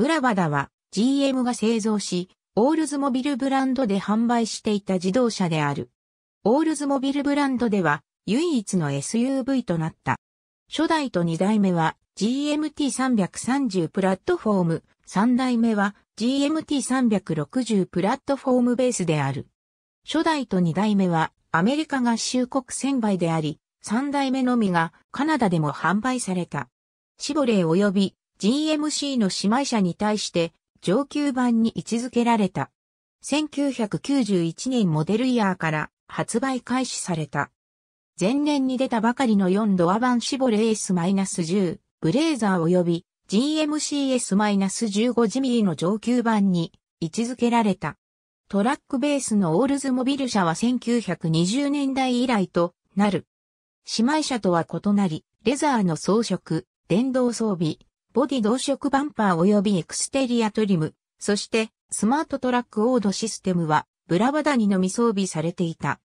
ブラバダは GM が製造し、オールズモビルブランドで販売していた自動車である。オールズモビルブランドでは唯一の SUV となった。初代と2代目は GMT330 プラットフォーム、3代目は GMT360 プラットフォームベースである。初代と2代目はアメリカ合衆国1000倍であり、3代目のみがカナダでも販売された。シボレー及び GMC の姉妹車に対して上級版に位置づけられた。1991年モデルイヤーから発売開始された。前年に出たばかりの4ドア版シボレ S-10、ブレーザー及び GMCS-15 ジミーの上級版に位置づけられた。トラックベースのオールズモビル車は1920年代以来となる。姉妹車とは異なり、レザーの装飾、電動装備、ボディ同色バンパー及びエクステリアトリム、そしてスマートトラックオードシステムはブラバダニのみ装備されていた。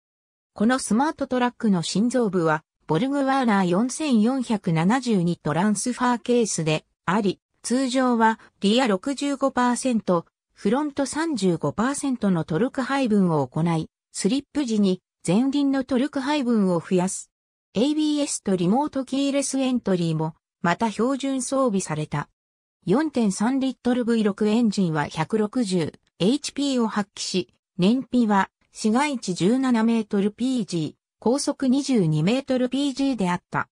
このスマートトラックの心臓部はボルグワーナー4472トランスファーケースであり、通常はリア65%、フロント35%のトルク配分を行い、スリップ時に前輪のトルク配分を増やす。ABS とリモートキーレスエントリーもまた標準装備された。4.3リットル V6 エンジンは 160HP を発揮し、燃費は市街地1 7ル p g 高速2 2ル p g であった。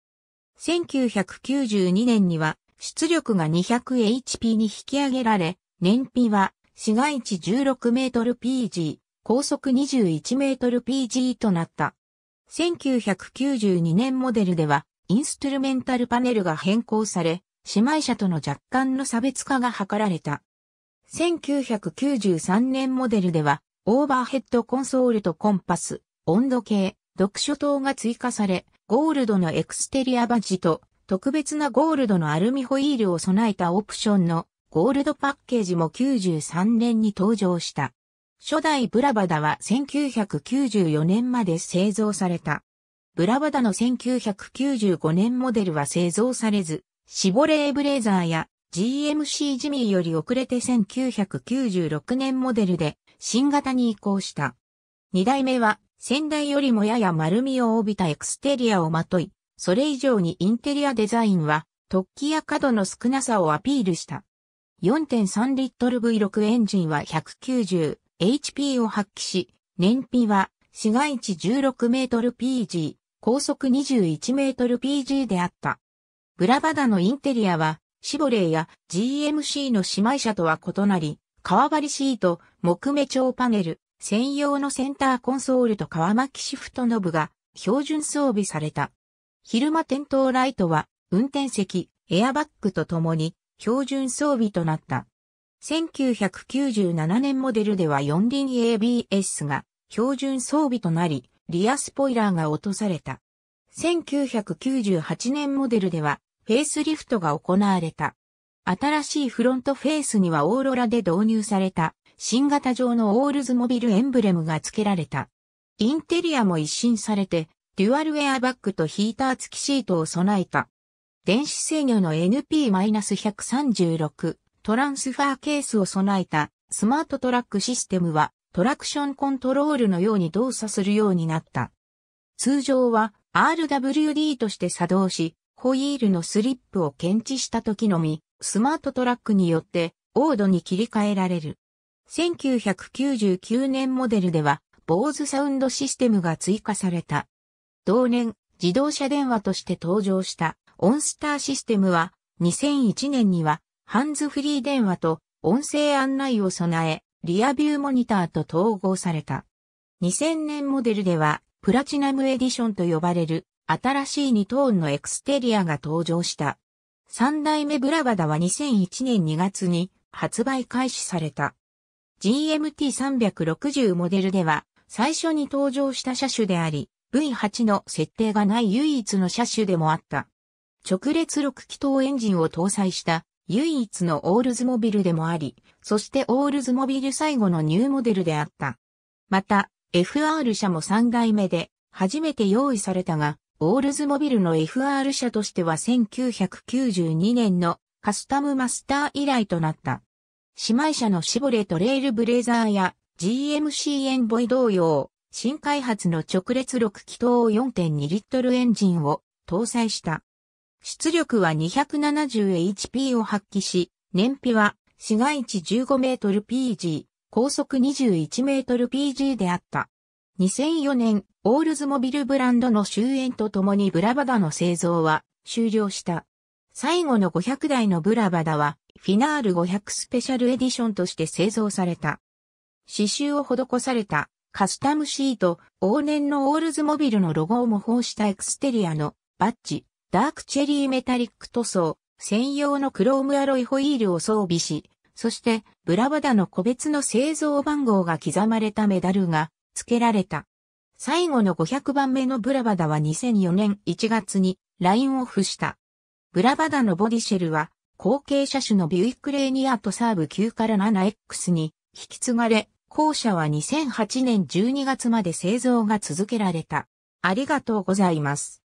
1992年には出力が 200HP に引き上げられ、燃費は市街地1 6ル p g 高速2 1ル p g となった。1992年モデルではインストゥルメンタルパネルが変更され、姉妹車との若干の差別化が図られた。1993年モデルでは、オーバーヘッドコンソールとコンパス、温度計、読書灯が追加され、ゴールドのエクステリアバッジと特別なゴールドのアルミホイールを備えたオプションのゴールドパッケージも93年に登場した。初代ブラバダは1994年まで製造された。ブラバダの1995年モデルは製造されず、シボレーブレーザーや GMC ジミーより遅れて1996年モデルで新型に移行した。二代目は先代よりもやや丸みを帯びたエクステリアをまとい、それ以上にインテリアデザインは突起や角の少なさをアピールした。4.3リットル V6 エンジンは 190HP を発揮し、燃費は市街地1 6ル PG、高速21メートル PG であった。ブラバダのインテリアは、シボレーや GMC の姉妹車とは異なり、革張りシート、木目調パネル、専用のセンターコンソールと川巻シフトノブが標準装備された。昼間点灯ライトは運転席、エアバッグとともに標準装備となった。1997年モデルでは四輪 ABS が標準装備となり、リアスポイラーが落とされた。1998年モデルでは、フェイスリフトが行われた。新しいフロントフェイスにはオーロラで導入された、新型上のオールズモビルエンブレムが付けられた。インテリアも一新されて、デュアルエアバッグとヒーター付きシートを備えた。電子制御の NP-136 トランスファーケースを備えたスマートトラックシステムはトラクションコントロールのように動作するようになった。通常は RWD として作動し、ホイールのスリップを検知した時のみ、スマートトラックによってオードに切り替えられる。1999年モデルでは、坊主サウンドシステムが追加された。同年、自動車電話として登場したオンスターシステムは、2001年には、ハンズフリー電話と音声案内を備え、リアビューモニターと統合された。2000年モデルでは、プラチナムエディションと呼ばれる、新しい2トーンのエクステリアが登場した。3代目ブラバダは2001年2月に発売開始された。GMT360 モデルでは、最初に登場した車種であり、V8 の設定がない唯一の車種でもあった。直列6気筒エンジンを搭載した唯一のオールズモビルでもあり、そしてオールズモビル最後のニューモデルであった。また、FR 車も3代目で、初めて用意されたが、オールズモビルの FR 車としては1992年のカスタムマスター以来となった。姉妹車のシボレトレールブレザーや GMC エンボイ同様、新開発の直列6気筒4.2リットルエンジンを搭載した。出力は 270HP を発揮し、燃費は市街地 15mpg、高速 21mpg であった。2004年、オールズモビルブランドの終焉とともにブラバダの製造は終了した。最後の500台のブラバダは、フィナール500スペシャルエディションとして製造された。刺繍を施されたカスタムシート、往年のオールズモビルのロゴを模倣したエクステリアのバッジ、ダークチェリーメタリック塗装、専用のクロームアロイホイールを装備し、そしてブラバダの個別の製造番号が刻まれたメダルが付けられた。最後の500番目のブラバダは2004年1月にラインオフした。ブラバダのボディシェルは後継車種のビュイクレーニアとサーブ9から 7X に引き継がれ、後者は2008年12月まで製造が続けられた。ありがとうございます。